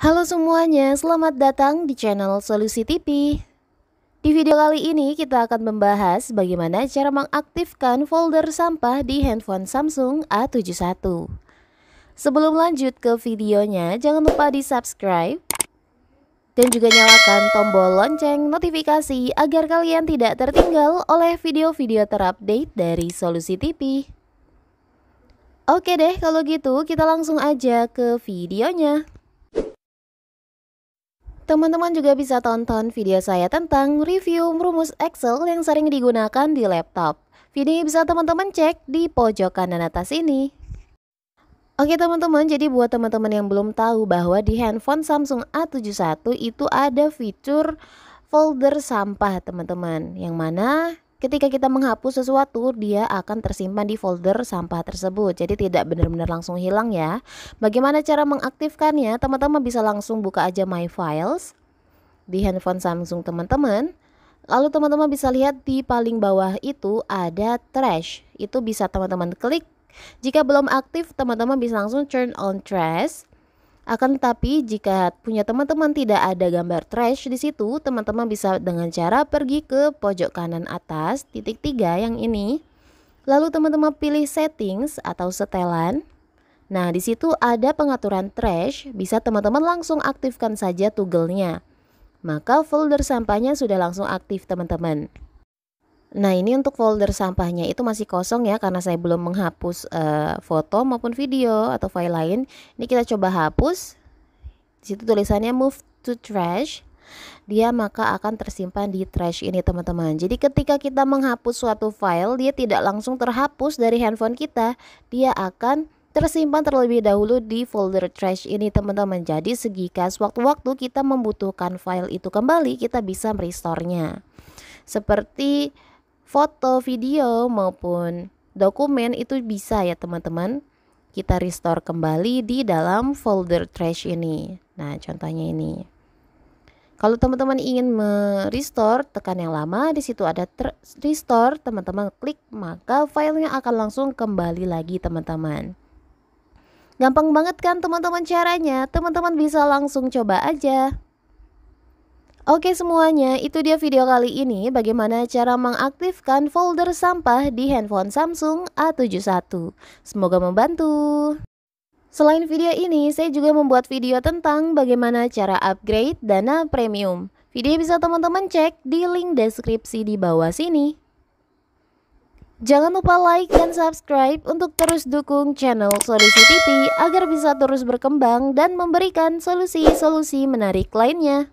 Halo semuanya, selamat datang di channel Solusi TV. Di video kali ini kita akan membahas bagaimana cara mengaktifkan folder sampah di handphone Samsung A71. Sebelum lanjut ke videonya, jangan lupa di subscribe dan juga nyalakan tombol lonceng notifikasi agar kalian tidak tertinggal oleh video-video terupdate dari Solusi TV. Oke deh, kalau gitu kita langsung aja ke videonya. Teman-teman juga bisa tonton video saya tentang review rumus Excel yang sering digunakan di laptop. Video ini bisa teman-teman cek di pojok kanan atas ini. Oke teman-teman, jadi buat teman-teman yang belum tahu bahwa di handphone Samsung A71 itu ada fitur folder sampah teman-teman. Yang mana Ketika kita menghapus sesuatu, dia akan tersimpan di folder sampah tersebut. Jadi tidak benar-benar langsung hilang ya. Bagaimana cara mengaktifkannya? Teman-teman bisa langsung buka aja My Files di handphone Samsung teman-teman. Lalu teman-teman bisa lihat di paling bawah itu ada trash. Itu bisa teman-teman klik. Jika belum aktif, teman-teman bisa langsung turn on trash akan tetapi jika punya teman-teman tidak ada gambar trash di situ, teman-teman bisa dengan cara pergi ke pojok kanan atas titik 3 yang ini. Lalu teman-teman pilih settings atau setelan. Nah, di situ ada pengaturan trash, bisa teman-teman langsung aktifkan saja toggle-nya. Maka folder sampahnya sudah langsung aktif, teman-teman. Nah, ini untuk folder sampahnya itu masih kosong ya karena saya belum menghapus uh, foto maupun video atau file lain. Ini kita coba hapus. Di situ tulisannya move to trash. Dia maka akan tersimpan di trash ini, teman-teman. Jadi ketika kita menghapus suatu file, dia tidak langsung terhapus dari handphone kita. Dia akan tersimpan terlebih dahulu di folder trash ini teman-teman jadi segika sewaktu-waktu kita membutuhkan file itu kembali kita bisa merestornya seperti foto, video maupun dokumen itu bisa ya teman-teman kita restore kembali di dalam folder trash ini. Nah, contohnya ini. Kalau teman-teman ingin merestore, tekan yang lama, di situ ada restore, teman-teman klik, maka filenya akan langsung kembali lagi teman-teman. Gampang banget kan teman-teman caranya, teman-teman bisa langsung coba aja. Oke semuanya, itu dia video kali ini bagaimana cara mengaktifkan folder sampah di handphone Samsung A71. Semoga membantu. Selain video ini, saya juga membuat video tentang bagaimana cara upgrade dana premium. Video bisa teman-teman cek di link deskripsi di bawah sini. Jangan lupa like dan subscribe untuk terus dukung channel Solusi TV agar bisa terus berkembang dan memberikan solusi-solusi menarik lainnya.